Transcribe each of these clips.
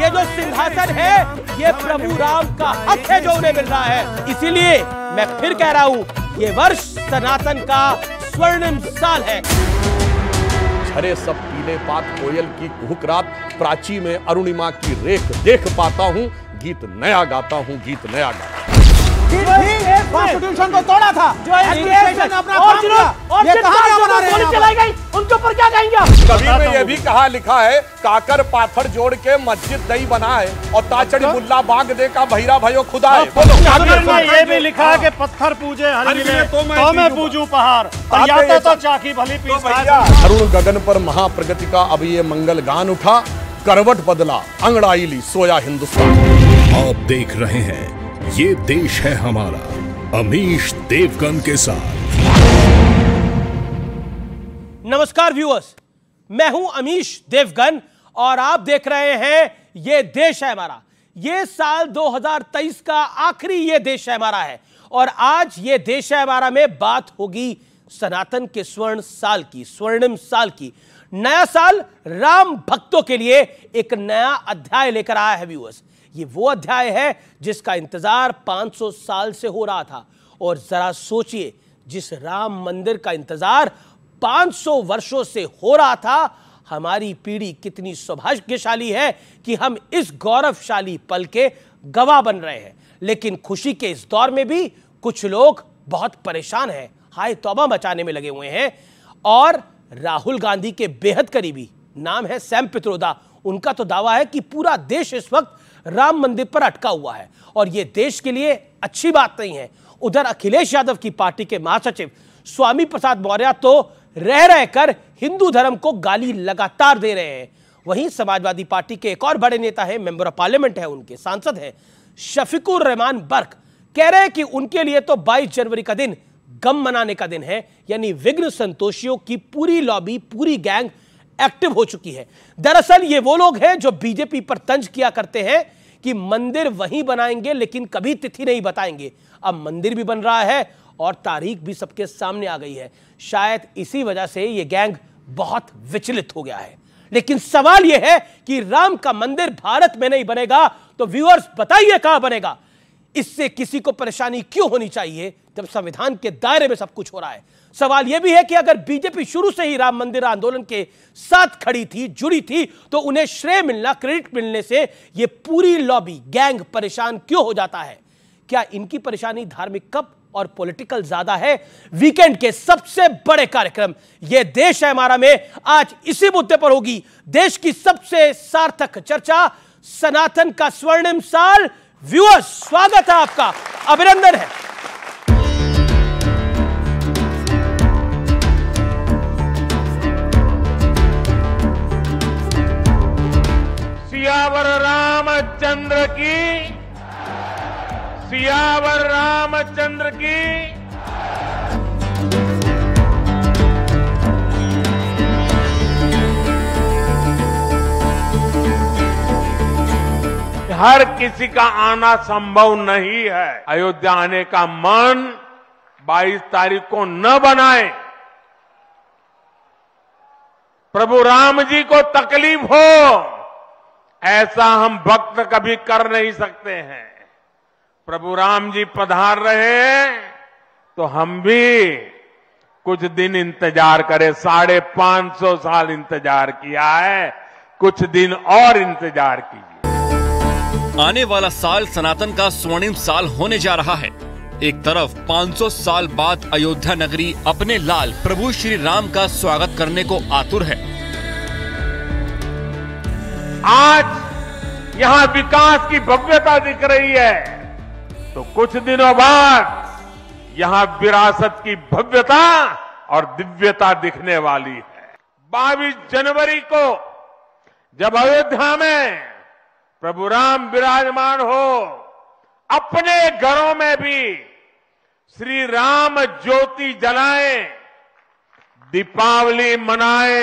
ये जो सिंहासन है ये प्रभु राम का हक है जो उन्हें मिल रहा है इसीलिए मैं फिर कह रहा हूँ ये वर्ष सनातन का स्वर्णिम साल है हरे सब पीले पात कोयल की कुहक रात प्राची में अरुणिमा की रेख देख पाता हूँ गीत नया गाता हूँ गीत नया गाता हूँ कॉन्स्टिट्यूशन को तोड़ा था जो उनके ऊपर क्या कहेंगे ये भी कहा लिखा है काकर पाथर जोड़ के मस्जिद दई बनाए और ताचड़ी मुल्ला बाग दे का भैरा भयो खुदा हाँ, ये भी लिखा है हाँ। पत्थर पूजे तो मैं तो पूजू पहाड़ तो, तो, तो चाकी भली अरुण गगन पर महाप्रगति का अब ये मंगल गान उठा करवट बदला अंगड़ाई ली सोया हिंदुस्तान आप देख रहे हैं ये देश है हमारा अमीश देवगन के साथ नमस्कार व्यूअर्स मैं हूं अमीश देवगन और आप देख रहे हैं ये देश है हमारा ये साल 2023 का आखिरी ये देश है हमारा है और आज ये देश है हमारा में बात होगी सनातन के स्वर्ण साल की स्वर्णिम साल की नया साल राम भक्तों के लिए एक नया अध्याय लेकर आया है व्यूअर्स ये वो अध्याय है जिसका इंतज़ार 500 साल से हो रहा था और ज़रा सोचिए जिस राम मंदिर का इंतज़ार 500 वर्षों से हो रहा था हमारी पीढ़ी कितनी सौभाग्यशाली है कि हम इस गौरवशाली पल के गवाह बन रहे हैं लेकिन खुशी के इस दौर में भी कुछ लोग बहुत परेशान हैं हाय तोबा मचाने में लगे हुए हैं और राहुल गांधी के बेहद करीबी नाम है सैम पित्रोदा उनका तो दावा है कि पूरा देश इस वक्त राम मंदिर पर अटका हुआ है और यह देश के लिए अच्छी बात नहीं है उधर अखिलेश यादव की पार्टी के महासचिव स्वामी प्रसाद मौर्य तो रह रहकर हिंदू धर्म को गाली लगातार दे रहे हैं वहीं समाजवादी पार्टी के एक और बड़े नेता हैं मेंबर ऑफ पार्लियामेंट है उनके सांसद हैं शफिकुर रहमान बर्क कह रहे हैं कि उनके लिए तो 22 जनवरी का दिन गम मनाने का दिन है यानी विघ्न संतोषियों की पूरी लॉबी पूरी गैंग एक्टिव हो चुकी है दरअसल ये वो लोग हैं जो बीजेपी पर तंज किया करते हैं कि मंदिर वहीं बनाएंगे लेकिन कभी तिथि नहीं बताएंगे अब मंदिर भी बन रहा है और तारीख भी सबके सामने आ गई है शायद इसी वजह से यह गैंग बहुत विचलित हो गया है लेकिन सवाल यह है कि राम का मंदिर भारत में नहीं बनेगा तो व्यूअर्स बताइए कहां बनेगा इससे किसी को परेशानी क्यों होनी चाहिए जब संविधान के दायरे में सब कुछ हो रहा है सवाल यह भी है कि अगर बीजेपी शुरू से ही राम मंदिर आंदोलन के साथ खड़ी थी जुड़ी थी तो उन्हें श्रेय मिलना क्रेडिट मिलने से यह पूरी लॉबी गैंग परेशान क्यों हो जाता है क्या इनकी परेशानी धार्मिक कब और पॉलिटिकल ज्यादा है वीकेंड के सबसे बड़े कार्यक्रम यह देश है हमारा में आज इसी मुद्दे पर होगी देश की सबसे सार्थक चर्चा सनातन का स्वर्णिम साल व्यूअर्स स्वागत है आपका अभिनंदन है सियावर रामचंद्र की सियावर रामचंद्र की हर किसी का आना संभव नहीं है अयोध्या आने का मन 22 तारीख को न बनाए प्रभु राम जी को तकलीफ हो ऐसा हम भक्त कभी कर नहीं सकते हैं प्रभु राम जी पधार रहे तो हम भी कुछ दिन इंतजार करें साढ़े पांच सौ साल इंतजार किया है कुछ दिन और इंतजार कीजिए आने वाला साल सनातन का स्वर्णिम साल होने जा रहा है एक तरफ 500 साल बाद अयोध्या नगरी अपने लाल प्रभु श्री राम का स्वागत करने को आतुर है आज यहाँ विकास की भव्यता दिख रही है तो कुछ दिनों बाद यहाँ विरासत की भव्यता और दिव्यता दिखने वाली है 22 जनवरी को जब अयोध्या में प्रभु राम विराजमान हो अपने घरों में भी श्री राम ज्योति जलाए दीपावली मनाए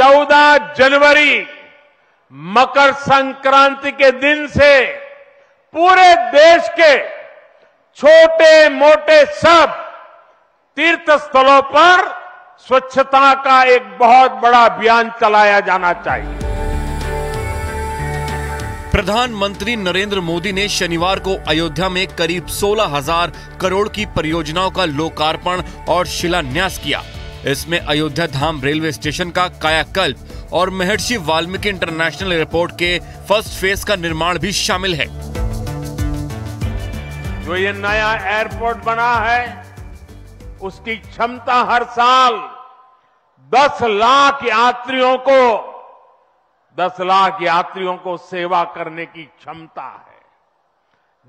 चौदह जनवरी मकर संक्रांति के दिन से पूरे देश के छोटे मोटे सब तीर्थ स्थलों पर स्वच्छता का एक बहुत बड़ा अभियान चलाया जाना चाहिए प्रधानमंत्री नरेंद्र मोदी ने शनिवार को अयोध्या में करीब सोलह हजार करोड़ की परियोजनाओं का लोकार्पण और शिलान्यास किया इसमें अयोध्या धाम रेलवे स्टेशन का कायाकल्प और महर्षि वाल्मीकि इंटरनेशनल एयरपोर्ट के फर्स्ट फेज का निर्माण भी शामिल है जो ये नया एयरपोर्ट बना है उसकी क्षमता हर साल 10 लाख यात्रियों को दस लाख यात्रियों को सेवा करने की क्षमता है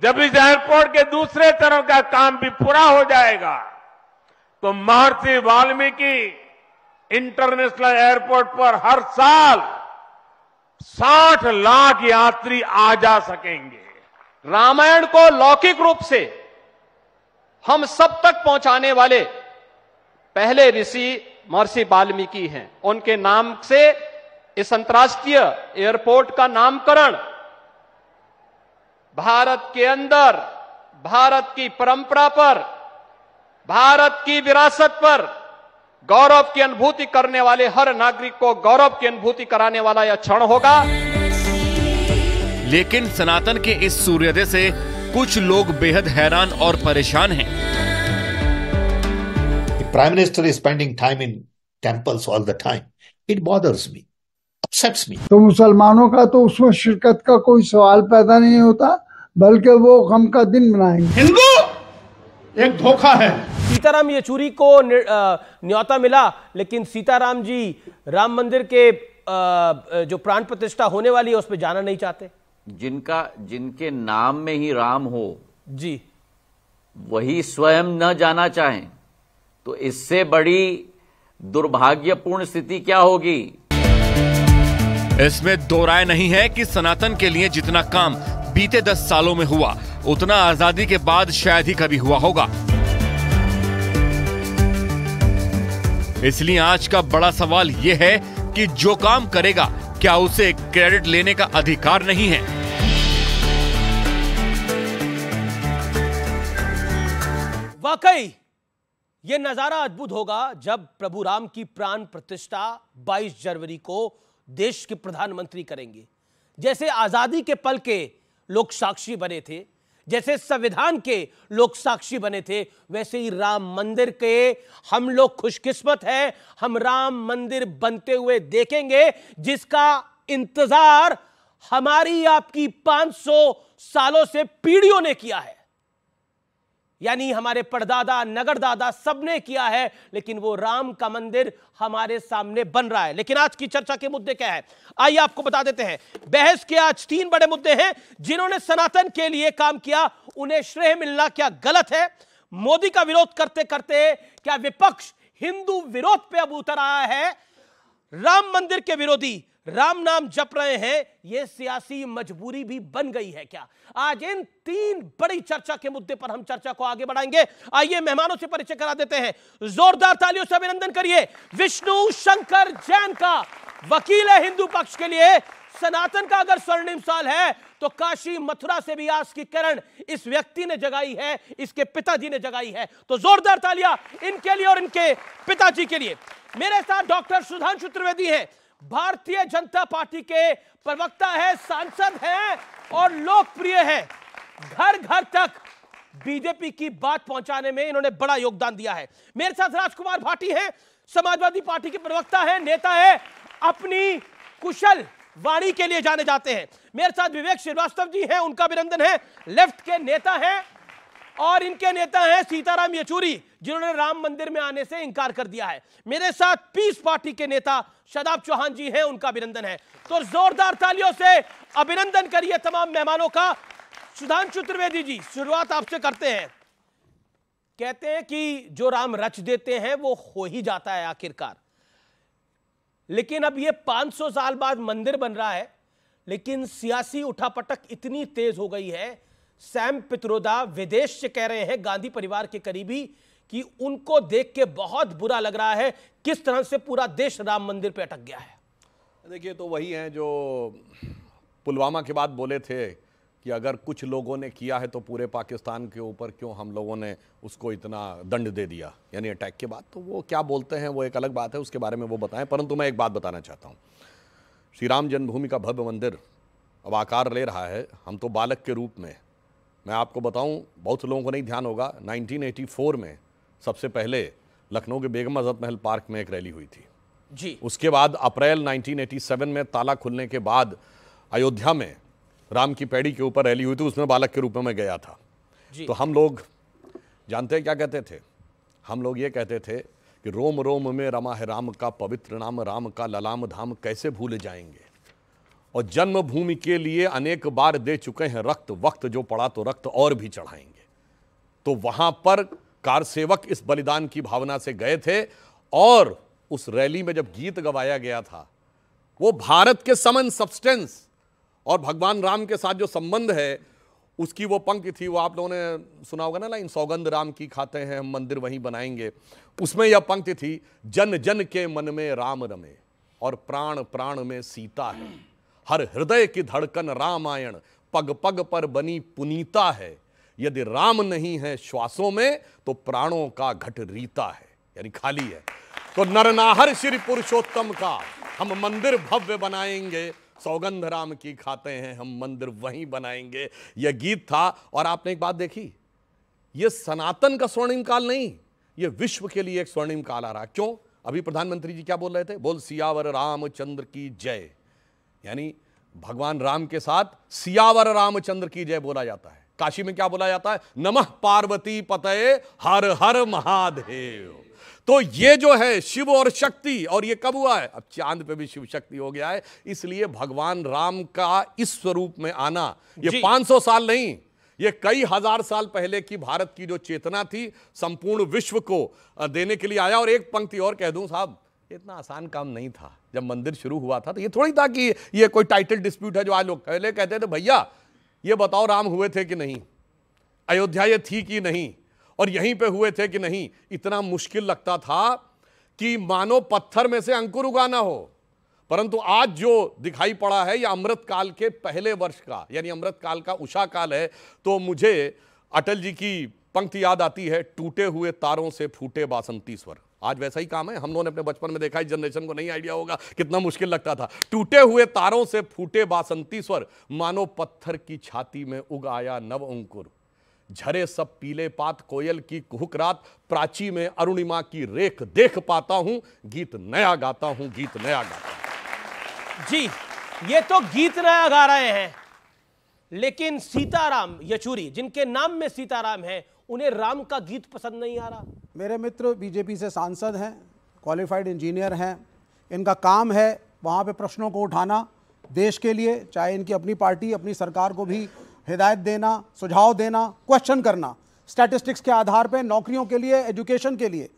जब इस एयरपोर्ट के दूसरे तरफ का काम भी पूरा हो जाएगा तो महर्षि वाल्मीकि इंटरनेशनल एयरपोर्ट पर हर साल 60 लाख यात्री आ जा सकेंगे रामायण को लौकिक रूप से हम सब तक पहुंचाने वाले पहले ऋषि महर्षि वाल्मीकि हैं उनके नाम से इस अंतर्राष्ट्रीय एयरपोर्ट का नामकरण भारत के अंदर भारत की परंपरा पर भारत की विरासत पर गौरव की अनुभूति करने वाले हर नागरिक को गौरव की अनुभूति कराने वाला यह क्षण होगा लेकिन सनातन के इस सूर्योदय से कुछ लोग बेहद हैरान और परेशान हैं prime minister is spending time in temples all the time it bothers me accepts me. तो मुसलमानों का तो उसमें शिरकत का कोई सवाल पैदा नहीं होता बल्कि वो गम का दिन मनाएंगे हिंदू एक धोखा है सीताराम येचूरी को न्योता मिला लेकिन सीताराम जी राम मंदिर के जो प्राण प्रतिष्ठा होने वाली है उस पर जाना नहीं चाहते जिनका जिनके नाम में ही राम हो जी वही स्वयं न जाना चाहें तो इससे बड़ी दुर्भाग्यपूर्ण स्थिति क्या होगी इसमें दो राय नहीं है कि सनातन के लिए जितना काम बीते दस सालों में हुआ उतना आजादी के बाद शायद ही कभी हुआ होगा इसलिए आज का बड़ा सवाल यह है कि जो काम करेगा क्या उसे क्रेडिट लेने का अधिकार नहीं है वाकई यह नजारा अद्भुत होगा जब प्रभु राम की प्राण प्रतिष्ठा 22 जनवरी को देश के प्रधानमंत्री करेंगे जैसे आज़ादी के पल के लोग साक्षी बने थे जैसे संविधान के लोग साक्षी बने थे वैसे ही राम मंदिर के हम लोग खुशकिस्मत हैं हम राम मंदिर बनते हुए देखेंगे जिसका इंतजार हमारी आपकी 500 सालों से पीढ़ियों ने किया है यानी हमारे परदादा नगर दादा सबने किया है लेकिन वो राम का मंदिर हमारे सामने बन रहा है लेकिन आज की चर्चा के मुद्दे क्या है आइए आपको बता देते हैं बहस के आज तीन बड़े मुद्दे हैं जिन्होंने सनातन के लिए काम किया उन्हें श्रेय मिलना क्या गलत है मोदी का विरोध करते करते क्या विपक्ष हिंदू विरोध पे अब उतर आया है राम मंदिर के विरोधी राम नाम जप रहे हैं यह सियासी मजबूरी भी बन गई है क्या आज इन तीन बड़ी चर्चा के मुद्दे पर हम चर्चा को आगे बढ़ाएंगे आइए मेहमानों से परिचय करा देते हैं जोरदार तालियों से अभिनंदन करिए विष्णु शंकर जैन का वकील है हिंदू पक्ष के लिए सनातन का अगर स्वर्णिम साल है तो काशी मथुरा से भी आज की करण इस व्यक्ति ने जगाई है इसके पिताजी ने जगाई है तो जोरदार तालियां इनके लिए और इनके पिताजी के लिए मेरे साथ डॉक्टर सुधांशु त्रिवेदी हैं भारतीय जनता पार्टी के प्रवक्ता है सांसद हैं और लोकप्रिय है घर घर तक बीजेपी की बात पहुंचाने में इन्होंने बड़ा योगदान दिया है मेरे साथ राजकुमार भाटी हैं समाजवादी पार्टी के प्रवक्ता है नेता है अपनी कुशल वाणी के लिए जाने जाते हैं मेरे साथ विवेक श्रीवास्तव जी हैं उनका अभिनंदन है लेफ्ट के नेता हैं और इनके नेता हैं सीताराम येचूरी जिन्होंने राम मंदिर में आने से इंकार कर दिया है मेरे साथ पीस पार्टी के नेता शदाब चौहान जी हैं उनका अभिनंदन है तो जोरदार तालियों से अभिनंदन करिए तमाम मेहमानों का सुधांशु त्रिवेदी जी शुरुआत आपसे करते हैं कहते हैं कि जो राम रच देते हैं वो हो ही जाता है आखिरकार लेकिन अब ये 500 साल बाद मंदिर बन रहा है लेकिन सियासी उठापटक इतनी तेज हो गई है सैम पित्रोदा विदेश से कह रहे हैं गांधी परिवार के करीबी कि उनको देख के बहुत बुरा लग रहा है किस तरह से पूरा देश राम मंदिर पे अटक गया है देखिए तो वही है जो पुलवामा के बाद बोले थे कि अगर कुछ लोगों ने किया है तो पूरे पाकिस्तान के ऊपर क्यों हम लोगों ने उसको इतना दंड दे दिया यानी अटैक के बाद तो वो क्या बोलते हैं वो एक अलग बात है उसके बारे में वो बताएं परंतु मैं एक बात बताना चाहता हूँ श्री राम जन्मभूमि का भव्य मंदिर अब आकार ले रहा है हम तो बालक के रूप में मैं आपको बताऊं बहुत लोगों को नहीं ध्यान होगा 1984 में सबसे पहले लखनऊ के बेगम आजाद महल पार्क में एक रैली हुई थी जी उसके बाद अप्रैल 1987 में ताला खुलने के बाद अयोध्या में राम की पैड़ी के ऊपर रैली हुई थी उसमें बालक के रूप में मैं गया था तो हम लोग जानते क्या कहते थे हम लोग ये कहते थे कि रोम रोम में रमा है राम का पवित्र नाम राम का ललाम धाम कैसे भूल जाएंगे और जन्मभूमि के लिए अनेक बार दे चुके हैं रक्त वक्त जो पड़ा तो रक्त और भी चढ़ाएंगे तो वहां पर कार सेवक इस बलिदान की भावना से गए थे और उस रैली में जब गीत गवाया गया था वो भारत के समन सब्सटेंस और भगवान राम के साथ जो संबंध है उसकी वो पंक्ति थी वो आप लोगों ने सुना होगा ना लाइन सौगंध राम की खाते हैं हम मंदिर वहीं बनाएंगे उसमें यह पंक्ति थी जन जन के मन में राम रमे और प्राण प्राण में सीता है हर हृदय की धड़कन रामायण पग पग पर बनी पुनीता है यदि राम नहीं है श्वासों में तो प्राणों का घट रीता है यानी खाली है तो नरनाहर श्री पुरुषोत्तम का हम मंदिर भव्य बनाएंगे सौगंध राम की खाते हैं हम मंदिर वहीं बनाएंगे यह गीत था और आपने एक बात देखी यह सनातन का स्वर्णिम काल नहीं यह विश्व के लिए एक स्वर्णिम काल आ रहा क्यों अभी प्रधानमंत्री जी क्या बोल रहे थे बोल सियावर रामचंद्र की जय यानी भगवान राम के साथ सियावर रामचंद्र की जय बोला जाता है काशी में क्या बोला जाता है नमः पार्वती पतये हर हर महादेव तो ये जो है शिव और शक्ति और ये कब हुआ है अब चांद पे भी शिव शक्ति हो गया है इसलिए भगवान राम का इस स्वरूप में आना ये 500 साल नहीं ये कई हजार साल पहले की भारत की जो चेतना थी संपूर्ण विश्व को देने के लिए आया और एक पंक्ति और कह दूं साहब इतना आसान काम नहीं था जब मंदिर शुरू हुआ था तो ये थोड़ी था कि ये कोई टाइटल डिस्प्यूट है जो आज लोग पहले कहते थे भैया ये बताओ राम हुए थे कि नहीं अयोध्या ये थी कि नहीं और यहीं पे हुए थे कि नहीं इतना मुश्किल लगता था कि मानो पत्थर में से अंकुर उगाना हो परंतु आज जो दिखाई पड़ा है यह अमृत काल के पहले वर्ष का यानी अमृत काल का उषा काल है तो मुझे अटल जी की पंक्ति याद आती है टूटे हुए तारों से फूटे बासंती स्वर आज वैसा ही काम है हम लोगों ने अपने बचपन में देखा इस जनरेशन को नहीं आइडिया होगा कितना मुश्किल लगता था टूटे हुए तारों से फूटे बासंती स्वर मानो पत्थर की छाती में उग आया नव अंकुर झरे सब पीले पात कोयल की कुहक रात प्राची में अरुणिमा की रेख देख पाता हूं गीत नया गाता हूं गीत नया गाता हूं जी ये तो गीत नया गा रहे हैं लेकिन सीताराम यचूरी जिनके नाम में सीताराम है उन्हें राम का गीत पसंद नहीं आ रहा मेरे मित्र बीजेपी से सांसद हैं क्वालिफाइड इंजीनियर हैं इनका काम है वहाँ पे प्रश्नों को उठाना देश के लिए चाहे इनकी अपनी पार्टी अपनी सरकार को भी हिदायत देना सुझाव देना क्वेश्चन करना स्टैटिस्टिक्स के आधार पर नौकरियों के लिए एजुकेशन के लिए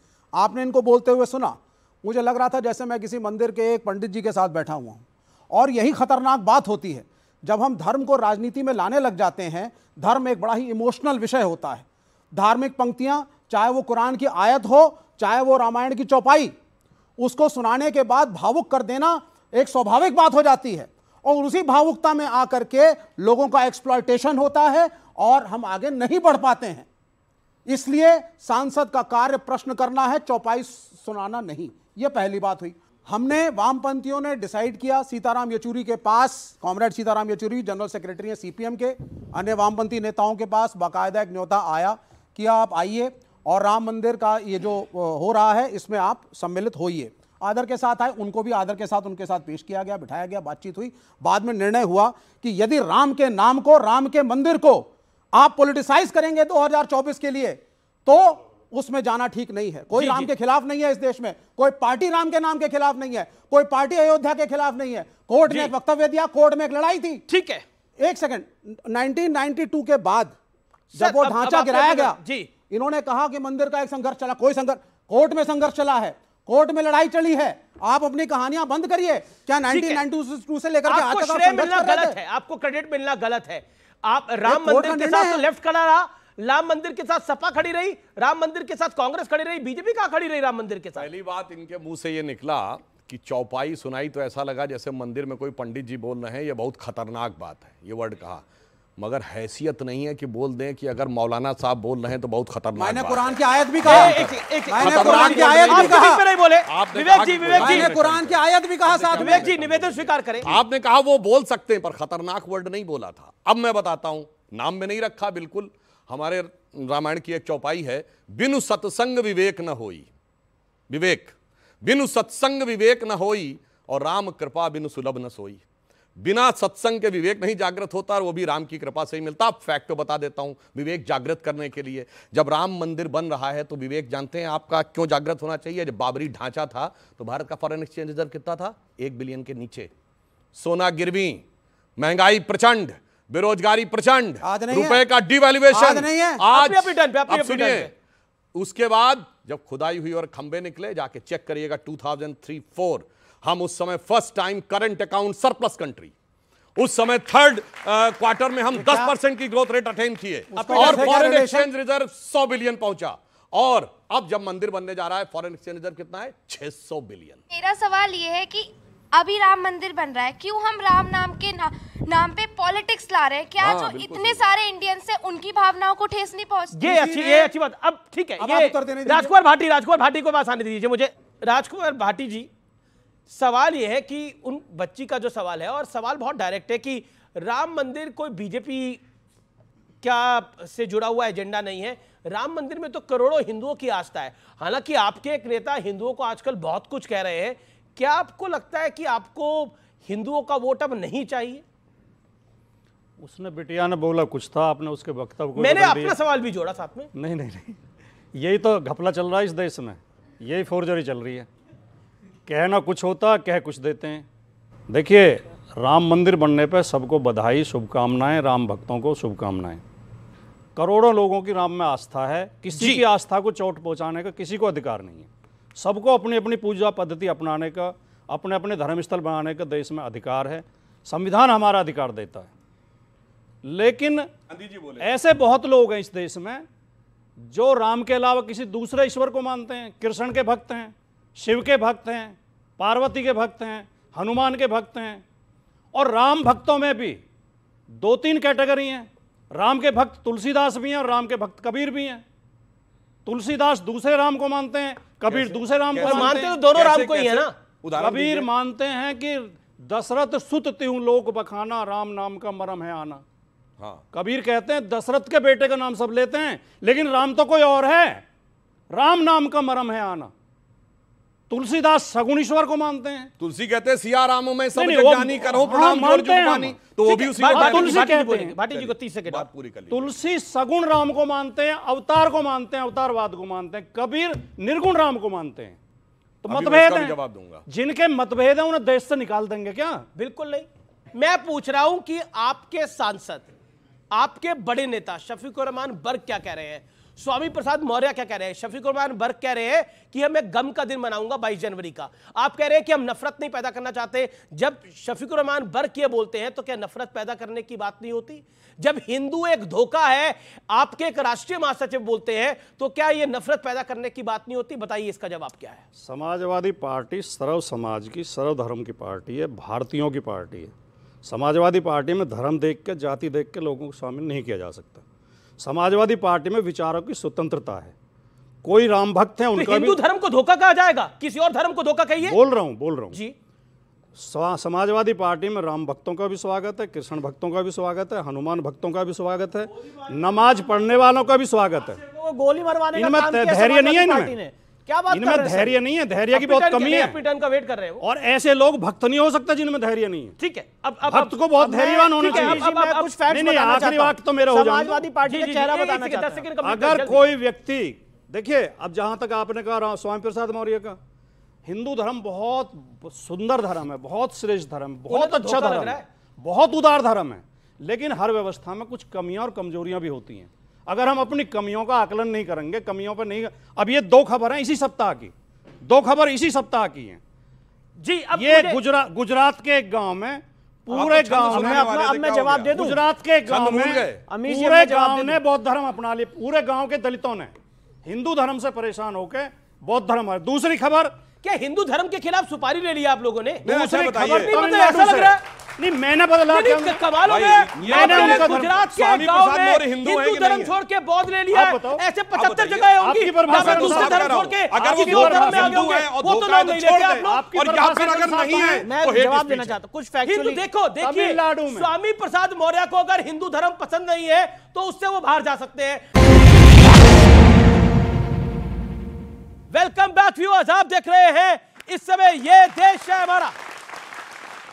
आपने इनको बोलते हुए सुना मुझे लग रहा था जैसे मैं किसी मंदिर के एक पंडित जी के साथ बैठा हुआ हूँ और यही खतरनाक बात होती है जब हम धर्म को राजनीति में लाने लग जाते हैं धर्म एक बड़ा ही इमोशनल विषय होता है धार्मिक पंक्तियाँ चाहे वो कुरान की आयत हो चाहे वो रामायण की चौपाई उसको सुनाने के बाद भावुक कर देना एक स्वाभाविक बात हो जाती है और उसी भावुकता में आकर के लोगों का एक्सप्लॉयटेशन होता है और हम आगे नहीं बढ़ पाते हैं इसलिए सांसद का कार्य प्रश्न करना है चौपाई सुनाना नहीं यह पहली बात हुई हमने वामपंथियों ने डिसाइड किया सीताराम येचूरी के पास comrade Sitaram Yechury general secretary हैं सीपीएम के अन्य वामपंथी नेताओं के पास बाकायदा एक न्योता आया कि आप आइए और राम मंदिर का ये जो हो रहा है इसमें आप सम्मिलित होइए आदर के साथ आए उनको भी आदर के साथ उनके साथ पेश किया गया बिठाया गया बातचीत हुई बाद में निर्णय हुआ कि यदि राम के नाम को राम के मंदिर को आप पोलिटिसाइज करेंगे दो के लिए तो उसमें जाना ठीक नहीं है कोई राम के खिलाफ नहीं है इस देश में कोई पार्टी राम के नाम के खिलाफ नहीं है कोई पार्टी अयोध्या के खिलाफ नहीं है कोर्ट ने वक्तव्य दिया कोर्ट में एक लड़ाई थी ठीक है एक सेकंड 1992 के बाद जब वो ढांचा गिराया गया जी इन्होंने कहा कि मंदिर का एक संघर्ष चला कोई संघर्ष कोर्ट में संघर्ष चला है कोर्ट में लड़ाई चली है आप अपनी कहानियां बंद करिए क्या 1992 से लेकर आज तक आप मिलना गलत है आपको क्रेडिट मिलना गलत है आप राम मंदिर के साथ तो लेफ्ट खड़ा रहा राम मंदिर के साथ सपा खड़ी रही राम मंदिर के साथ कांग्रेस खड़ी रही बीजेपी कहा खड़ी रही राम मंदिर के साथ पहली बात इनके मुंह से ये निकला कि चौपाई सुनाई तो ऐसा लगा जैसे मंदिर में कोई पंडित जी बोल रहे हैं ये बहुत खतरनाक बात है ये वर्ड कहा मगर हैसियत नहीं है कि बोल दें कि अगर मौलाना साहब बोल रहे हैं तो बहुत खतरनाक मैंने कुरान की आयत भी कहा तो मैंने कुरान की आयत भी कहा नहीं बोले विवेक जी विवेक जी कुरान की आयत भी कहा साथ विवेक जी निवेदन स्वीकार करें आपने कहा वो बोल सकते हैं पर खतरनाक वर्ड नहीं बोला था अब मैं बताता हूं नाम में नहीं रखा बिल्कुल हमारे रामायण की एक चौपाई है बिनु सत्संग विवेक न हो विवेक बिनु सत्संग विवेक न हो और राम कृपा बिनु सुलभ न सोई बिना सत्संग के विवेक नहीं जागृत होता और वो भी राम की कृपा से ही मिलता आप फैक्ट तो बता देता हूँ विवेक जागृत करने के लिए जब राम मंदिर बन रहा है तो विवेक जानते हैं आपका क्यों जागृत होना चाहिए जब बाबरी ढांचा था तो भारत का फॉरेन एक्सचेंज रिजर्व कितना था एक बिलियन के नीचे सोना गिरवी महंगाई प्रचंड बेरोजगारी प्रचंड रुपए का डिवेल्युएशन नहीं है आज सुनिए उसके बाद जब खुदाई हुई और खंबे निकले जाके चेक करिएगा टू थाउजेंड थ्री फोर हम उस समय first time current account surplus country उस समय थर्ड क्वार्टर uh, में हम 10 परसेंट की ग्रोथ रेट अटेन किए और फॉरेन एक्सचेंज रिजर्व 100 बिलियन पहुंचा और अब जब मंदिर बनने जा रहा है फॉरेन एक्सचेंज रिजर्व कितना है 600 बिलियन मेरा सवाल यह है कि अभी राम मंदिर बन रहा है क्यों हम राम नाम के ना, नाम पे पॉलिटिक्स ला रहे हैं क्या आ, हाँ, जो इतने सारे इंडियन से उनकी भावनाओं को ठेस नहीं पहुंच ये अच्छी ये अच्छी बात अब ठीक है राजकुमार भाटी राजकुमार भाटी को आसानी दीजिए मुझे राजकुमार भाटी जी सवाल यह है कि उन बच्ची का जो सवाल है और सवाल बहुत डायरेक्ट है कि राम मंदिर कोई बीजेपी क्या से जुड़ा हुआ एजेंडा नहीं है राम मंदिर में तो करोड़ों हिंदुओं की आस्था है हालांकि आपके एक नेता हिंदुओं को आजकल बहुत कुछ कह रहे हैं क्या आपको लगता है कि आपको हिंदुओं का वोट अब नहीं चाहिए उसने बिटिया ने बोला कुछ था आपने उसके वक्तव्य को मैंने अपना सवाल भी जोड़ा साथ में नहीं नहीं नहीं यही तो घपला चल रहा है इस देश में यही फोर्जरी चल रही है कहना कुछ होता कह कुछ देते हैं देखिए राम मंदिर बनने पर सबको बधाई शुभकामनाएं राम भक्तों को शुभकामनाएं करोड़ों लोगों की राम में आस्था है किसी की आस्था को चोट पहुंचाने का किसी को अधिकार नहीं है सबको अपनी अपनी पूजा पद्धति अपनाने का अपने अपने धर्म स्थल बनाने का देश में अधिकार है संविधान हमारा अधिकार देता है लेकिन जी बोले ऐसे बहुत लोग हैं इस देश में जो राम के अलावा किसी दूसरे ईश्वर को मानते हैं कृष्ण के भक्त हैं शिव के भक्त हैं पार्वती के भक्त हैं हनुमान के भक्त हैं और राम भक्तों में भी दो तीन कैटेगरी हैं राम के भक्त तुलसीदास भी हैं और राम के भक्त कबीर भी हैं तुलसीदास दूसरे राम को मानते हैं कबीर दूसरे राम को मानते हैं तो दोनों राम को ही है ना कबीर मानते हैं कि दशरथ सुत त्यू लोक बखाना राम नाम का मरम है आना हाँ। कबीर कहते हैं दशरथ के बेटे का नाम सब लेते हैं लेकिन राम तो कोई और है राम नाम का मरम है आना तुलसीदास सगुणेश्वर को मानते हैं तुलसी कहते हैं सिया रामो में सब जानी करो हाँ, प्रणाम जो पानी तो वो भी उसी तुलसी कहते हैं भाटी जी को 30 सेकंड बात पूरी कर तुलसी सगुण राम को मानते हैं अवतार को मानते हैं अवतारवाद को मानते हैं कबीर निर्गुण राम को मानते हैं तो मतभेद है जवाब दूंगा जिनके मतभेद है उन्हें देश से निकाल देंगे क्या बिल्कुल नहीं मैं पूछ रहा हूं कि आपके सांसद आपके बड़े नेता शफीकुर रहमान बर्ग क्या कह रहे हैं स्वामी प्रसाद मौर्य क्या कह रहे हैं शफीक रहमान बर्ग कह रहे हैं कि हमें गम का दिन मनाऊंगा बाईस जनवरी का आप कह रहे हैं कि हम नफरत नहीं पैदा करना चाहते जब शफीक रहमान बर्ग ये बोलते हैं तो क्या नफरत पैदा करने की बात नहीं होती जब हिंदू एक धोखा है आपके एक राष्ट्रीय महासचिव बोलते हैं तो क्या ये नफरत पैदा करने की बात नहीं होती बताइए इसका जवाब क्या है समाजवादी पार्टी सर्व समाज की सर्वधर्म की पार्टी है भारतीयों की पार्टी है समाजवादी पार्टी में धर्म देख के जाति देख के लोगों को शामिल नहीं किया जा सकता समाजवादी पार्टी में विचारों की स्वतंत्रता है कोई राम भक्त है तो उनका हिंदू धर्म को धोखा कहा जाएगा किसी और धर्म को धोखा कहिए बोल रहा हूँ बोल रहा हूँ जी समाजवादी पार्टी में राम भक्तों का भी स्वागत है कृष्ण भक्तों का भी स्वागत है हनुमान भक्तों का भी स्वागत है नमाज पढ़ने वालों का भी स्वागत है गोली मरवाने इनमें धैर्य नहीं है इनमें क्या बात इनमें धैर्य नहीं है धैर्य की बहुत कमी है टर्न का वेट कर रहे हो और ऐसे लोग भक्त नहीं हो सकते जिनमें धैर्य नहीं है ठीक है अब अब भक्त को बहुत धैर्यवान होना चाहिए कुछ फैक्ट्स नहीं आखिरी वाक्य तो मेरा हो जाए समाजवादी पार्टी का चेहरा बताना चाहते हैं अगर कोई व्यक्ति देखिए अब जहां तक आपने कहा स्वामी प्रसाद मौर्य का हिंदू धर्म बहुत सुंदर धर्म है बहुत श्रेष्ठ धर्म बहुत तो अच्छा धर्म है बहुत उदार धर्म है लेकिन हर व्यवस्था में कुछ कमियां और कमजोरियां भी होती हैं अगर हम अपनी कमियों का आकलन नहीं करेंगे कमियों पर नहीं अब ये दो खबर है इसी सप्ताह की दो खबर इसी सप्ताह की है जी अब ये गुजरात गुजरात के एक गांव में पूरे गांव में अपना अब मैं जवाब दे दूं गुजरात के गांव में पूरे गांव ने बौद्ध धर्म अपना लिया पूरे गांव के दलितों ने हिंदू धर्म से परेशान होकर बौद्ध धर्म दूसरी खबर क्या हिंदू धर्म के खिलाफ सुपारी ले लिया आप लोगों ने अच्छा दूसरी खबर ऐसा लग रहा है नहीं मैंने बदला कमाल हो गया मैंने गुजरात के गांव में हिंदू धर्म छोड़ के बौद्ध ले लिया ऐसे पचहत्तर जगह होंगी दूसरे धर्म छोड़ के अगर वो धर्म में हिंदू है वो तो नाम नहीं लेते आप और अगर नहीं है मैं तो जवाब देना चाहता कुछ फैक्ट देखो देखिए स्वामी प्रसाद मौर्य को अगर हिंदू धर्म पसंद नहीं है तो उससे वो बाहर जा सकते हैं वेलकम बैक व्यूअर्स आप देख रहे हैं इस समय ये देश है हमारा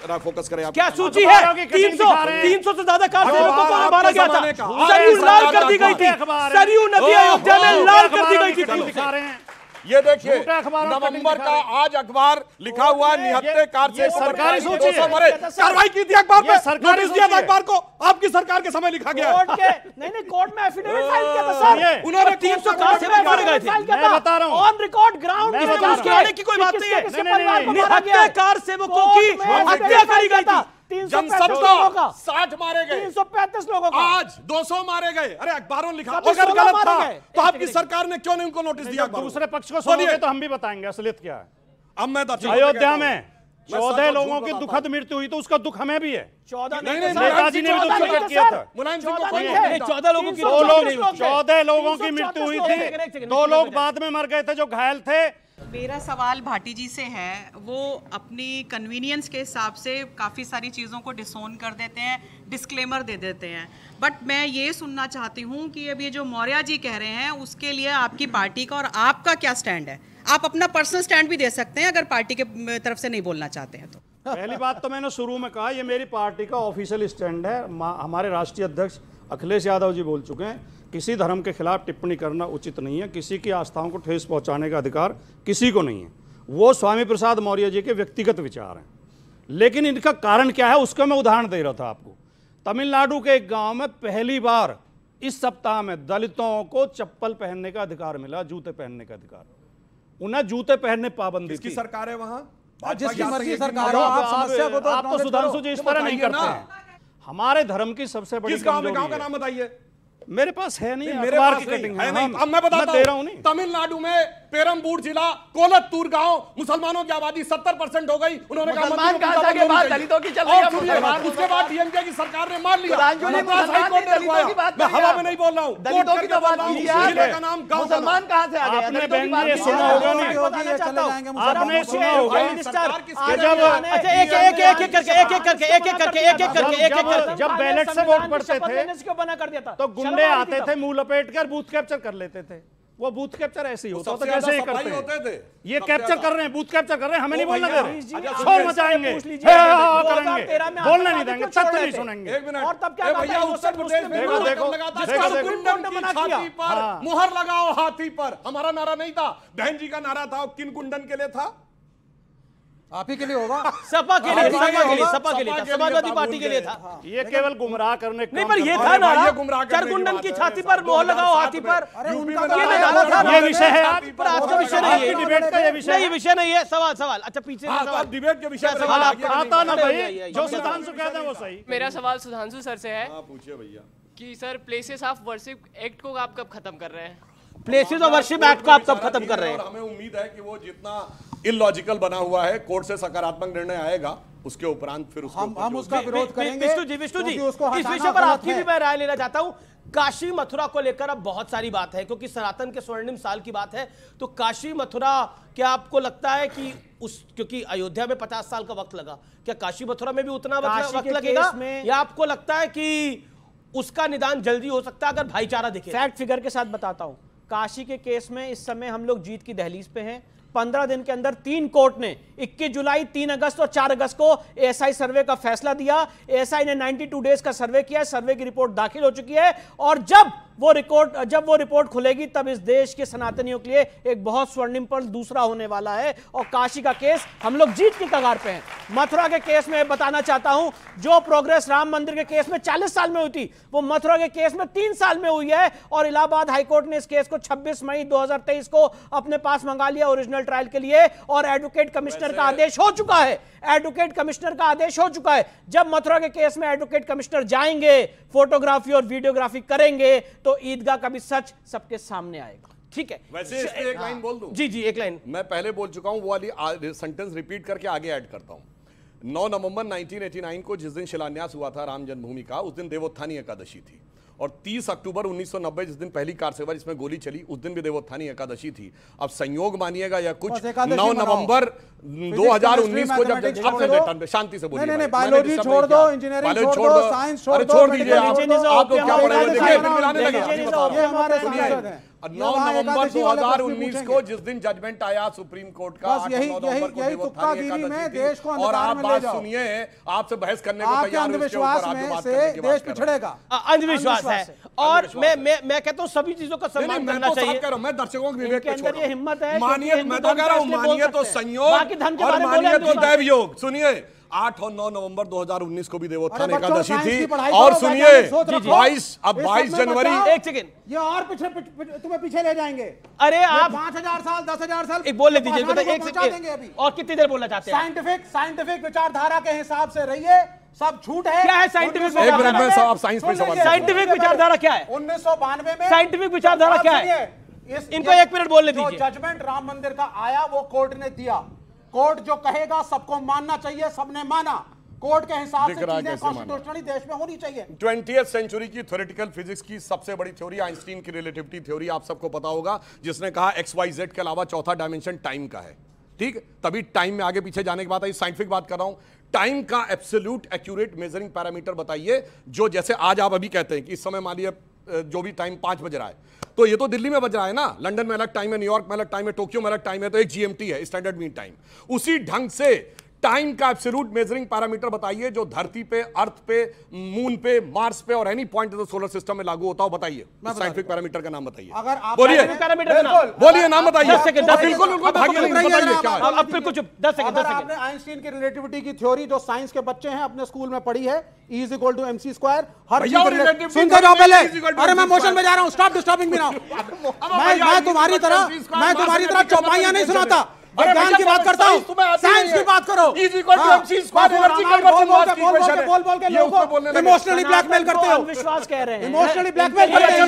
ना फोकस करें आप क्या सूची है तीन सौ तीन सौ से ज्यादा कार सेवकों को मारा गया था सरयू लाल कर दी गई थी सरयू नदी अयोध्या में लाल कर दी गई थी ये देखिए नवंबर का आज अखबार लिखा हुआ निहत्ते कार से सरकारी सोच मरे तो कार्रवाई की थी अखबार में सरकार दिया था अखबार को आपकी सरकार के समय लिखा गया नहीं नहीं कोर्ट में एफिडेविट फाइल किया था सर उन्होंने तीन सौ बता रहा हूँ ऑन रिकॉर्ड ग्राउंड की कोई बात नहीं है कार सेवकों की हत्या करी गई थी साठ मारे गए तीन सौ पैंतीस लोगों आज मारे गए अरे अखबारों लिखा अगर गलत था तो आपकी सरकार ने क्यों नहीं उनको नोटिस दिया दूसरे पक्ष को तो हम भी बताएंगे असलियत क्या है अब मैं अयोध्या में चौदह लोगों की दुखद मृत्यु हुई तो उसका दुख हमें भी है चौदह नेताजी ने भी दुख प्रकट तो किया था मुलायम सिंह चौदह लोगों की चौदह लोगों की मृत्यु हुई थी दो लोग बाद में मर गए थे जो घायल थे मेरा सवाल भाटी जी से है वो अपनी कन्वीनियंस के हिसाब से काफ़ी सारी चीज़ों को डिसोन कर देते हैं डिस्क्लेमर दे देते हैं बट मैं ये सुनना चाहती हूँ कि अब ये जो मौर्या जी कह रहे हैं उसके लिए आपकी पार्टी का और आपका क्या स्टैंड है आप अपना पर्सनल स्टैंड भी दे सकते हैं अगर पार्टी के तरफ से नहीं बोलना चाहते हैं तो पहली बात तो मैंने शुरू में कहा ये मेरी पार्टी का ऑफिशियल स्टैंड है हमारे राष्ट्रीय अध्यक्ष अखिलेश यादव जी बोल चुके हैं किसी धर्म के खिलाफ टिप्पणी करना उचित नहीं है किसी की आस्थाओं को ठेस पहुंचाने का अधिकार किसी को नहीं है वो स्वामी प्रसाद मौर्य जी के व्यक्तिगत विचार हैं लेकिन इनका कारण क्या है उसका मैं उदाहरण दे रहा था आपको तमिलनाडु के एक गाँव में पहली बार इस सप्ताह में दलितों को चप्पल पहनने का अधिकार मिला जूते पहनने का अधिकार उन्हें जूते पहनने पाबंदी की सरकार है वहां हाँ, जिसकी मर्जी सरकार हो आप समस्या को तो आप तो सुधांशु जी इस तरह नहीं करते हमारे धर्म की सबसे बड़ी गांव का नाम बताइए मेरे पास है नहीं, नहीं मेरे पास की कटिंग है, है हाँ, नहीं अब मैं बताता हूँ तमिलनाडु में पेरमबूर जिला कोलतूर गांव मुसलमानों की आबादी सत्तर परसेंट हो गई उन्होंने कहा उसके बाद डीएमके की सरकार ने मान लिया मैं हवा में नहीं बोल रहा हूँ तो मुसलमान कहाँ से आपने सुना होगा आपने सुना होगा जब अच्छा, एक एक एक एक करके एक एक करके एक एक करके एक एक करके एक एक करके जब बैलेट से वोट पड़ते थे तो गुंडे आते थे मुंह लपेट कर बूथ कैप्चर कर लेते थे वो बूथ कैप्चर ऐसे ही होता तो ही करते होते थे ये कैप्चर कर रहे हैं बूथ कैप्चर कर रहे हैं हमें नहीं बोलना अच्छा, शोर मचाएंगे करेंगे बोलना नहीं देंगे नहीं सुनेंगे और तब क्या भैया हाँ। मुहर लगाओ हाथी पर हमारा नारा नहीं था बहन जी का नारा था किन कुंडन के लिए था आप ही के लिए होगा सपा के लिए सपा के लिए सपा के लिए समाजवादी पार्टी के लिए था ये केवल गुमराह करने नहीं पर ये था ना चरगुंडन की छाती पर मोह लगाओ हाथी पर तो ये विषय है पर तो का विषय नहीं है डिबेट का ये विषय नहीं विषय नहीं है सवाल सवाल अच्छा पीछे हाँ, तो सवाल डिबेट के विषय सवाल आता ना भाई जो सुधांशु कहते है वो सही मेरा सवाल सुधांशु सर से है हाँ, पूछिए भैया कि sir places of worship act को आप कब खत्म कर रहे हैं प्लेसेस ऑफ वर्शिप एक्ट को आप सब खत्म कर रहे हैं हमें उम्मीद है कि वो जितना इलॉजिकल बना हुआ है कोर्ट से सकारात्मक निर्णय आएगा उसके उपरांत फिर उसको हम हम उसका विरोध करेंगे विष्णु जी विष्णु जी इस विषय पर आपकी भी मैं राय लेना चाहता हूं काशी मथुरा को लेकर अब बहुत सारी बात है क्योंकि सनातन के स्वर्णिम साल की बात है तो काशी मथुरा क्या आपको लगता है कि उस क्योंकि अयोध्या में पचास साल का वक्त लगा क्या काशी मथुरा में भी उतना वक्त लगेगा या आपको लगता है कि उसका निदान जल्दी हो सकता है अगर भाईचारा दिखे फैक्ट फिगर के साथ बताता हूं काशी के केस में इस समय हम लोग जीत की दहलीज पे हैं पंद्रह दिन के अंदर तीन कोर्ट ने 21 जुलाई 3 अगस्त और 4 अगस्त को एएसआई सर्वे का फैसला दिया एएसआई ने 92 डेज का सर्वे किया सर्वे की रिपोर्ट दाखिल हो चुकी है और जब वो रिकॉर्ड जब वो रिपोर्ट खुलेगी तब इस देश के सनातनियों के लिए एक बहुत स्वर्णिम पल दूसरा होने वाला है और काशी का केस हम लोग जीत की कगार पे हैं मथुरा के केस में बताना चाहता हूं जो प्रोग्रेस राम मंदिर के केस में 40 साल में हुई थी वो मथुरा के केस में तीन साल में हुई है और इलाहाबाद हाईकोर्ट ने इस केस को छब्बीस मई दो को अपने पास मंगा लिया ओरिजिनल ट्रायल के लिए और एडवोकेट कमिश्नर का आदेश हो चुका है एडवोकेट कमिश्नर का आदेश हो चुका है जब मथुरा के केस में एडवोकेट कमिश्नर जाएंगे फोटोग्राफी और वीडियोग्राफी करेंगे तो तो ईदगाह का भी सच सबके सामने आएगा ठीक है वैसे इस एक हाँ। लाइन बोल दूं जी जी एक लाइन मैं पहले बोल चुका हूं वो वाली सेंटेंस रिपीट करके आगे ऐड करता हूं 9 नवंबर 1989 को जिस दिन शिलान्यास हुआ था राम जन्मभूमि का उस दिन देवोत्थानी एकादशी थी और 30 अक्टूबर 1990 जिस दिन पहली कार सेवा जिसमें गोली चली उस दिन भी देवोत्थानी हाँ एकादशी थी अब संयोग मानिएगा या कुछ 9 नवंबर 2019 को जब शांति से बोलिए बायोलॉजी छोड़ दो इंजीनियरिंग छोड़ दो साइंस छोड़ दीजिए आप लोग तो क्या पढ़ाए तो देखिए हमारे नौ नवंबर 2019 को जिस दिन जजमेंट आया सुप्रीम कोर्ट का बस यही यही यही तुक्कागिरी में देश को और आप बात सुनिए आपसे बहस करने को तैयार अंधविश्वास में से देश पिछड़ेगा अंधविश्वास है और मैं मैं मैं कहता हूँ सभी चीजों का सम्मान करना तो चाहिए मैं दर्शकों की विवेक अंदर हिम्मत है मानिए मैं तो कह रहा हूँ मानिए तो संयोग और मानियत तो दैवयोग सुनिए आठ और नौ नवंबर 2019 को भी देवोत्थान एकादशी थी और सुनिए बाईस अब बाईस जनवरी एक सेकेंड ये और पीछे तुम्हें पीछे ले जाएंगे अरे आप पांच हजार साल दस हजार साल एक बोल दीजिए एक सेकेंड और कितनी देर बोलना चाहते हैं साइंटिफिक साइंटिफिक विचारधारा के हिसाब से रहिए सब झूठ है क्या है साइंटिफिक एक मिनट में आप साइंस पे सवाल साइंटिफिक विचारधारा क्या है उन्नीस में साइंटिफिक विचारधारा क्या है इनको एक मिनट बोलने दीजिए जजमेंट राम मंदिर का आया वो कोर्ट ने दिया कोर्ट जो कहेगा सबको मानना चाहिए सबने माना कोर्ट के हिसाब से चीजें कॉन्स्टिट्यूशनली देश में होनी चाहिए ट्वेंटी सेंचुरी की थोरिटिकल फिजिक्स की सबसे बड़ी थ्योरी आइंस्टीन की रिलेटिविटी थ्योरी आप सबको पता होगा जिसने कहा एक्स वाई जेड के अलावा चौथा डायमेंशन टाइम का है ठीक तभी टाइम में आगे पीछे जाने के बाद आई साइंटिफिक बात कर रहा हूं टाइम का एब्सोल्यूट एक्यूरेट मेजरिंग पैरामीटर बताइए जो जैसे आज आप अभी कहते हैं कि इस समय मान लिया जो भी टाइम पांच बज रहा है तो ये तो दिल्ली में बज रहा है ना लंदन में अलग टाइम है न्यूयॉर्क में अलग टाइम है टोक्यो में अलग टाइम है तो एक जीएमटी है स्टैंडर्ड मीन टाइम उसी ढंग से टाइम का एब्सोल्यूट मेजरिंग पैरामीटर बताइए जो धरती पे अर्थ पे मून पे मार्स पे और any point of the solar system में लागू होता हो बताइए साइंटिफिक पैरामीटर का नाम बताइए अगर आप बोलिए पैरामीटर का नाम बोलिए नाम बताइए सेकंड बिल्कुल बिल्कुल 10 सेकंड 10 सेकंड आपने आइंस्टीन की रिलेटिविटी की थ्योरी जो साइंस के बच्चे हैं अपने स्कूल में पढ़ी है e is equal to MC square हर सुनते तो जाओ पहले e अरे मैं मोशन में जा रहा हूँ स्टॉप डिस्टर्बिंग मी नाउ मैं e तुम्हारी तरह मैं तुम्हारी तरह चौपाइयां नहीं सुनाता की बात करता हूँ साइंस की बात करो इमोशनली हाँ। ब्लैकमेल करते हो विश्वास कह रहे हैं इमोशनली ब्लैकमेल करते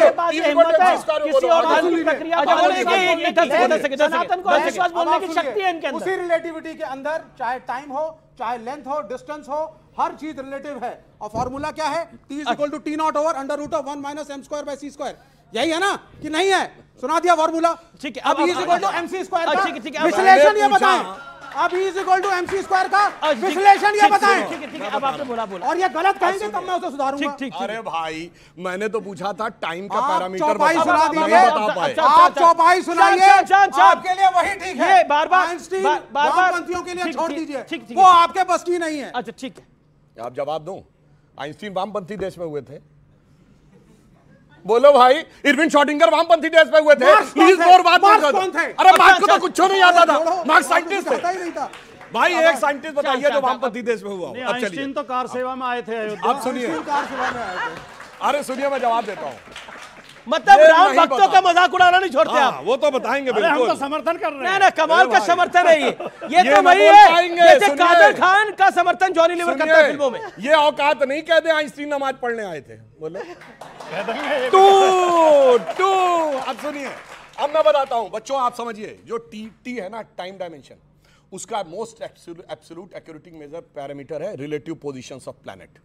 उसी रिलेटिविटी के अंदर चाहे टाइम हो चाहे लेंथ हो डिस्टेंस हो हर चीज रिलेटिव है और फॉर्मूला क्या है T is equal to T not over under root of one minus M square by C square यही है ना कि नहीं है सुना दिया फॉर्मूला ठीक है अब is equal to MC square का ठीक है विश्लेषण ये बताएं अब is equal to MC square का विश्लेषण ये बताएं ठीक है ठीक है अब आपने बोला बोला और ये गलत कहेंगे तब मैं उसे सुधारूंगा ठीक ठीक अरे भाई मैंने तो पूछा था टाइम का पैरामीटर बता भाई सुना दीजिए आप चौपाई सुनाइए आपके लिए वही ठीक है बार बार बार-बार पंथियों के लिए छोड़ दीजिए वो आपके बस की नहीं है अच्छा ठीक है आप जवाब दो आइंस्टीन वामपंथी देश में हुए थे बोलो भाई इरविन शॉटिंगर वामपंथी डेज पे हुए थे प्लीज और बात कौन थे अरे अच्छा, मार्क्स को तो अच्छा। कुछ नहीं आता था मार्क्स साइंटिस्ट थे भाई एक अच्छा, साइंटिस्ट बताइए जो वामपंथी देश में हुआ अब चलिए तो कार सेवा में आए थे अब सुनिए कार सेवा में आए थे अरे सुनिए मैं जवाब देता हूँ मतलब राम भक्तों का मजाक उड़ाना नहीं छोड़ते हाँ, आप वो तो बताएंगे हम तो समर्थन कर रहे हैं ना कमाल का समर्थन है ये तो वही है जैसे कादर खान का समर्थन जॉनी लिवर करता है फिल्मों में ये औकात नहीं कहते आइंस्टीन नमाज पढ़ने आए थे बोलो टू आप सुनिए अब मैं बताता हूं बच्चों आप समझिए जो टी टी है ना टाइम डायमेंशन उसका most absolute accurating measure parameter है रिलेटिव पोजिशन ऑफ प्लैनेट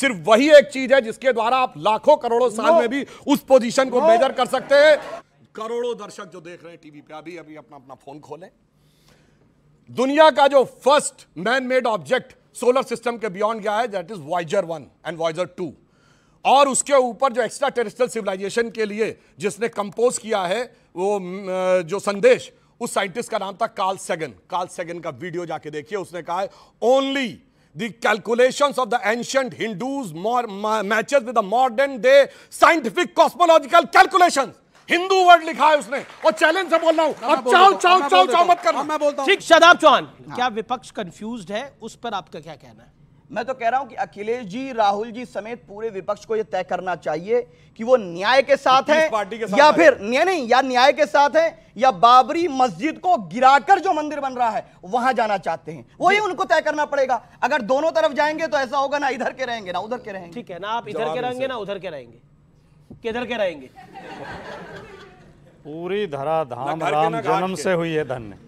सिर्फ वही एक चीज है जिसके द्वारा आप लाखों करोड़ों साल में भी उस पोजीशन को मेजर कर सकते हैं करोड़ों दर्शक जो देख रहे हैं टीवी पे अभी अभी अपना अपना फोन खोलें दुनिया का जो first man made object solar system के बियॉन्ड गया है that is Voyager one and Voyager two और उसके ऊपर जो एक्स्ट्रा टेरिस्टल सिविलाइजेशन के लिए जिसने कंपोज किया है वो जो संदेश उस साइंटिस्ट का नाम था कार्ल सेगन कार्ल सेगन का वीडियो जाके देखिए उसने कहा है only the calculation of the ancient Hindus more, with matches with the modern day Hindu word लिखा है उसने और चैलेंज से बोल रहा हूँ अब मत करना मैं बोलता ठीक शदाब चौहान क्या हाँ। विपक्ष कंफ्यूज्ड है उस पर आपका क्या कहना है मैं तो कह रहा हूं कि अखिलेश जी राहुल जी समेत पूरे विपक्ष को यह तय करना चाहिए कि वो न्याय के साथ है पार्टी के साथ या फिर न्याय नहीं या न्याय के साथ है या बाबरी मस्जिद को गिराकर जो मंदिर बन रहा है वहां जाना चाहते हैं वही उनको तय करना पड़ेगा अगर दोनों तरफ जाएंगे तो ऐसा होगा ना इधर के रहेंगे ना उधर के रहेंगे ठीक है ना आप इधर के रहेंगे ना उधर के रहेंगे किधर के रहेंगे पूरी धरा धाम राम जन्म से हुई है धन्य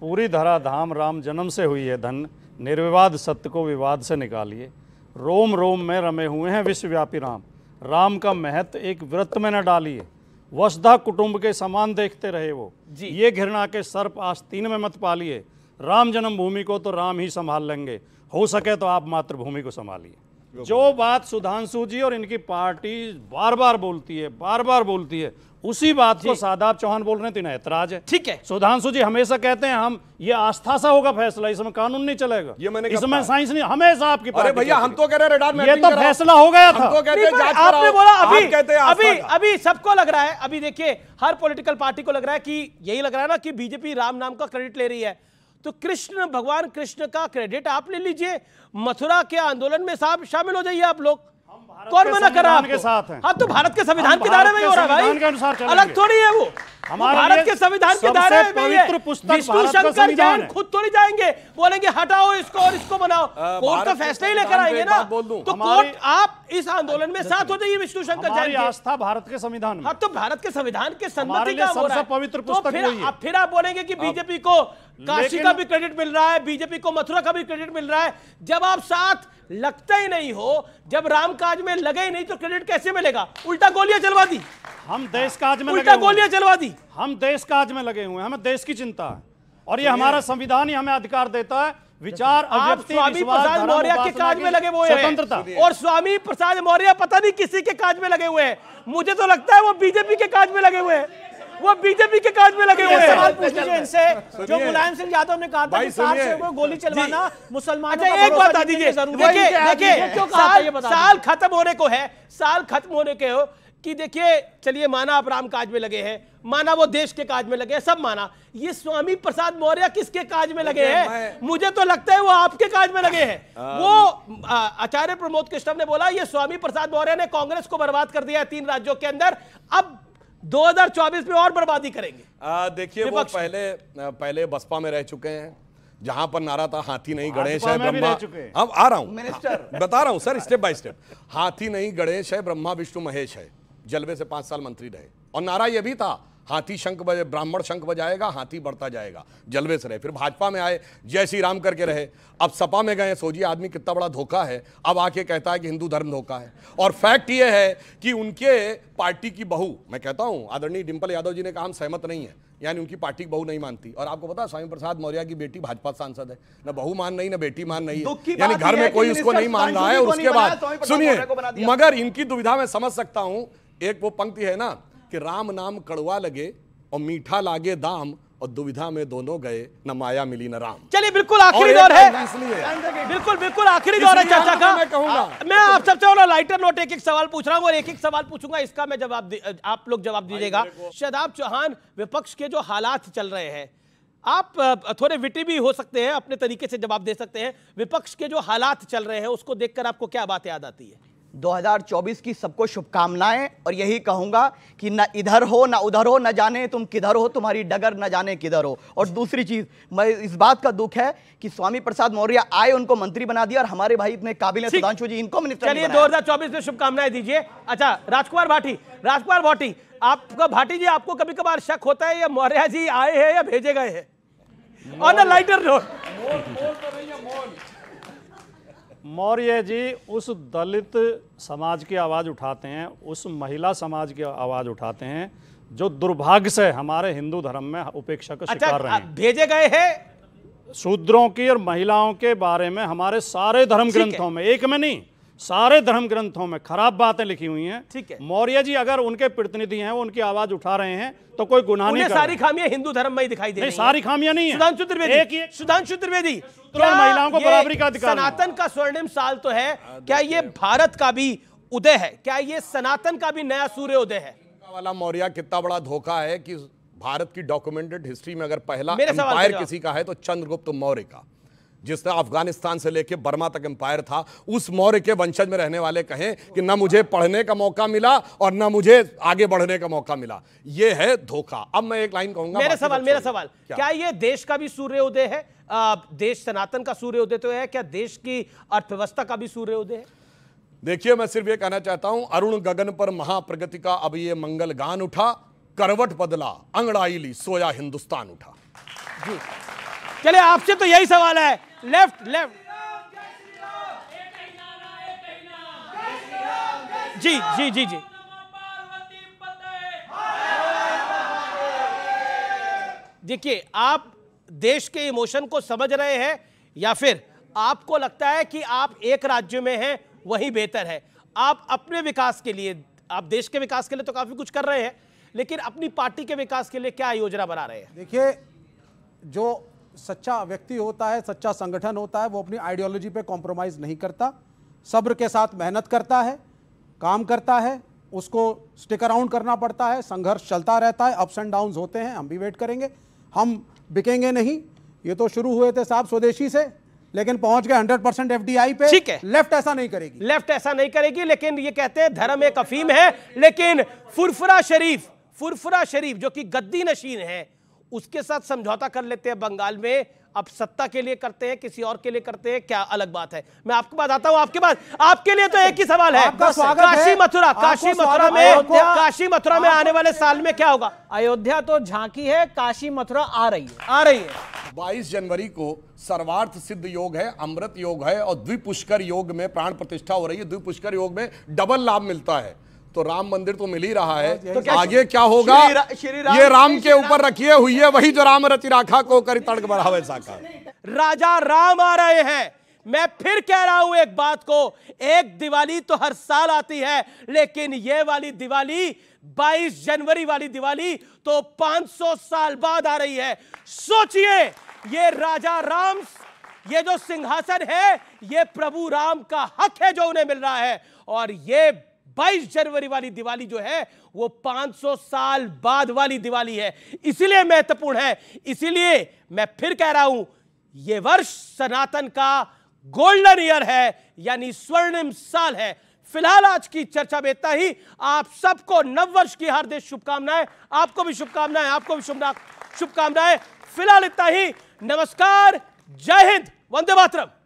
पूरी धरा धाम राम जन्म से हुई है धन्य निर्विवाद सत्य को विवाद से निकालिए रोम रोम में रमे हुए हैं विश्वव्यापी राम राम का महत्व एक व्रत में न डालिए वसधा कुटुंब के समान देखते रहे वो जी। ये घृणा के सर्प आस्तीन में मत पालिए राम जन्मभूमि को तो राम ही संभाल लेंगे हो सके तो आप मातृभूमि को संभालिए जो बात सुधांशु जी और इनकी पार्टी बार बार बोलती है बार बार बोलती है उसी बात को सादाब चौहान बोल रहे हैं तो इन्हें ऐतराज है ठीक है सुधांशु जी हमेशा कहते हैं हम ये आस्था सा होगा फैसला इसमें कानून नहीं चलेगा ये मैंने इसमें साइंस नहीं हमेशा आपकी अरे भैया हम तो कह रहे हैं ये तो फैसला हो गया था तो आपने बोला अभी कहते हैं अभी अभी सबको लग रहा है अभी देखिए हर पोलिटिकल पार्टी को लग रहा है कि यही लग रहा है ना कि बीजेपी राम नाम का क्रेडिट ले रही है तो कृष्ण भगवान कृष्ण का क्रेडिट आप ले लीजिए मथुरा के आंदोलन में साहब शामिल हो जाइए आप लोग कौन मना कर रहा है हाँ तो भारत के संविधान के दायरे में ही हो रहा है भाई अलग थोड़ी है वो हमारे भारत के संविधान के दायरे में पवित्र विष्णु शंकर जैन खुद नहीं जाएंगे बोलेंगे हटाओ इसको और इसको बनाओ कोर्ट का फैसला ही लेकर आएंगे ना तो कोर्ट आप इस आंदोलन में साथ हो जाइए विष्णु शंकर जैन आस्था भारत के संविधान में हाँ तो भारत के संविधान के संमति का हो रहा है पवित्र तो पुस्तक फिर आप बोलेंगे की बीजेपी को काशी का भी क्रेडिट मिल रहा है बीजेपी को मथुरा का भी क्रेडिट मिल रहा है जब आप साथ लगते ही नहीं हो जब राम काज में लगे ही नहीं तो क्रेडिट कैसे मिलेगा उल्टा गोलियां चलवा दी हम देश काज में उल्टा गोलियां चलवा दी हम देश काज में लगे हुए हैं हमें देश की चिंता है और ये हमारा संविधान ही हमें अधिकार देता है विचार आप स्वामी प्रसाद मौर्य के काज में लगे हुए स्वतंत्रता और स्वामी प्रसाद मौर्य पता नहीं किसी के काज में लगे हुए हैं मुझे तो लगता है वो बीजेपी के काज में लगे हुए हैं वो बीजेपी के काज में लगे हुए हैं जो मुलायम सिंह यादव ने कहा था कि साल से को गोली चलवाना मुसलमान अच्छा एक बात दीजिए देखिए देखिए साल साल खत्म होने को है साल खत्म होने के हो कि देखिए चलिए माना आप राम काज में लगे हैं माना वो देश के काज में लगे सब माना ये स्वामी प्रसाद मौर्य किसके काज में लगे हैं मुझे तो लगता है वो आपके काज में लगे हैं वो आचार्य प्रमोद कृष्णम ने बोला ये स्वामी प्रसाद मौर्य ने कांग्रेस को बर्बाद कर दिया है तीन राज्यों के अंदर अब 2024 में और बर्बादी करेंगे देखिए वो पहले पहले बसपा में रह चुके हैं जहां पर नारा था हाथी नहीं गणेश है ब्रह्मा अब आ रहा हूं बता रहा हूं सर स्टेप बाय स्टेप हाथी नहीं गणेश है ब्रह्मा विष्णु महेश है जलवे से पांच साल मंत्री रहे और नारा यह भी था हाथी शंख बजे ब्राह्मण शंख बजाएगा हाथी बढ़ता जाएगा जलवे से रहे फिर भाजपा में आए जय श्री राम करके रहे अब सपा में गए सोजी आदमी कितना बड़ा धोखा है अब आके कहता है कि हिंदू धर्म धोखा है और फैक्ट ये है कि उनके पार्टी की बहू मैं कहता हूँ आदरणीय डिम्पल यादव जी ने कहा हम सहमत नहीं है यानी उनकी पार्टी की बहू नहीं मानती और आपको पता स्वामी प्रसाद मौर्य की बेटी भाजपा सांसद है न बहू मान नहीं ना बेटी मान नहीं है यानी घर में कोई उसको नहीं मान रहा है उसके बाद सुनिए मगर इनकी दुविधा मैं समझ सकता हूँ एक वो पंक्ति है ना कि राम नाम कड़वा लगे और मीठा लागे दाम और दुविधा में दोनों गए न माया मिली न राम चलिए बिल्कुल आखिरी दौर है बिल्कुल बिल्कुल आखिरी दौर है चाचा का मैं कहूंगा मैं आप सबसे और लाइटर नोट एक एक सवाल पूछ रहा हूँ और एक एक सवाल पूछूंगा इसका मैं जवाब आप लोग जवाब दीजिएगा शदाब चौहान विपक्ष के जो हालात चल रहे हैं आप थोड़े विटी भी हो सकते हैं अपने तरीके से जवाब दे सकते हैं विपक्ष के जो हालात चल रहे हैं उसको देखकर आपको क्या बात याद आती है 2024 की सबको शुभकामनाएं और यही कहूंगा कि ना इधर हो ना उधर हो ना जाने तुम किधर हो तुम्हारी डगर ना जाने किधर हो और दूसरी चीज़ मैं इस बात का दुख है कि स्वामी प्रसाद मौर्य आए उनको मंत्री बना दिया और हमारे भाई इतने काबिल सुधांशु जी इनको मिनिस्टर चलिए 2024 में शुभकामनाएं दीजिए अच्छा राजकुमार भाटी राजकुमार भाटी आपका भाटी जी आपको कभी कभार शक होता है या मौर्य जी आए हैं या भेजे गए हैं on a lighter road Maurya ji उस दलित समाज की आवाज़ उठाते हैं उस महिला समाज की आवाज़ उठाते हैं जो दुर्भाग्य से हमारे हिंदू धर्म में उपेक्षा का अच्छा, शिकार रहे हैं भेजे गए हैं शूद्रों की और महिलाओं के बारे में हमारे सारे धर्म ग्रंथों में एक में नहीं सारे धर्म ग्रंथों में खराब बातें लिखी हुई हैं ठीक है मौर्य जी अगर उनके प्रतिनिधि हैं वो उनकी आवाज उठा रहे हैं तो कोई गुनाह नहीं सारी खामियां हिंदू धर्म में ही दिखाई दे रही सारी खामियां नहीं है सुधांशु त्रिवेदी सुधांशु त्रिवेदी महिलाओं को बराबरी का अधिकार सनातन का स्वर्णिम साल तो है क्या ये भारत का भी उदय है क्या ये सनातन का भी नया सूर्य उदय है वाला मौर्य कितना बड़ा धोखा है कि भारत की डॉक्यूमेंटेड हिस्ट्री में अगर पहला एम्पायर किसी का है तो चंद्रगुप्त मौर्य का जिस तरह अफगानिस्तान से लेकर बर्मा तक एम्पायर था उस मौर्य के वंशज में रहने वाले कहें कि ना मुझे पढ़ने का मौका मिला और ना मुझे आगे बढ़ने का मौका मिला ये है धोखा अब मैं एक लाइन कहूंगा मेरा सवाल मेरा सवाल क्या? क्या ये देश का भी सूर्योदय है आ, देश सनातन का सूर्योदय तो है क्या देश की अर्थव्यवस्था का भी सूर्योदय है देखिए मैं सिर्फ ये कहना चाहता हूं अरुण गगन पर महाप्रगति का अब ये मंगल गान उठा करवट बदला अंगड़ाई ली सोया हिंदुस्तान उठा जी चले आपसे तो यही सवाल है लेफ्ट लेफ्ट जी जी जी जी देखिए आप देश के इमोशन को समझ रहे हैं या फिर आपको लगता है कि आप एक राज्य में हैं वही बेहतर है आप अपने विकास के लिए आप देश के विकास के लिए तो काफ़ी कुछ कर रहे हैं लेकिन अपनी पार्टी के विकास के लिए क्या योजना बना रहे हैं देखिए जो सच्चा व्यक्ति होता है सच्चा संगठन होता है वो अपनी आइडियोलॉजी पे कॉम्प्रोमाइज़ नहीं करता सब्र के साथ मेहनत करता है काम करता है उसको स्टिक अराउंड करना पड़ता है संघर्ष चलता रहता है अप्स एंड डाउन्स होते हैं हम भी वेट करेंगे हम बिकेंगे नहीं ये तो शुरू हुए थे साहब स्वदेशी से लेकिन पहुंच गए 100 परसेंट एफ पे ठीक है लेफ्ट ऐसा नहीं करेगी लेफ्ट ऐसा नहीं करेगी लेकिन ये कहते हैं धर्म एक अफीम है लेकिन फुरफुरा शरीफ फुरफुरा शरीफ जो कि गद्दी नशीन है उसके साथ समझौता कर लेते हैं बंगाल में आप सत्ता के लिए करते हैं किसी और के लिए करते हैं क्या अलग बात है मैं आपके पास आता हूं आपके पास आपके लिए तो एक ही सवाल है काशी मथुरा काशी मथुरा में काशी मथुरा में आने वाले साल में क्या होगा अयोध्या तो झांकी है काशी मथुरा आ रही है आ रही है 22 जनवरी को सर्वार्थ सिद्ध योग है अमृत योग है और द्विपुष्कर योग में प्राण प्रतिष्ठा हो रही है द्विपुष्कर योग में डबल लाभ मिलता है तो राम मंदिर तो मिल ही रहा है तो क्या आगे क्या होगा श्री रा, ये राम के ऊपर रखिए हुई है वही जो राम रचि राखा को करी तड़क बढ़ावे साखा राजा राम आ रहे हैं मैं फिर कह रहा हूं एक बात को एक दिवाली तो हर साल आती है लेकिन ये वाली दिवाली 22 जनवरी वाली दिवाली तो 500 साल बाद आ रही है सोचिए ये राजा राम ये जो सिंहासन है ये प्रभु राम का हक है जो उन्हें मिल रहा है और ये 22 जनवरी वाली दिवाली जो है वो 500 साल बाद वाली दिवाली है इसलिए महत्वपूर्ण है इसीलिए मैं फिर कह रहा हूं यह वर्ष सनातन का गोल्डन ईयर है यानी स्वर्णिम साल है फिलहाल आज की चर्चा में इतना ही आप सबको नव वर्ष की हार्दिक शुभकामनाएं आपको भी शुभकामनाएं आपको भी शुभकामनाएं फिलहाल इतना ही नमस्कार जय हिंद वंदे मातरम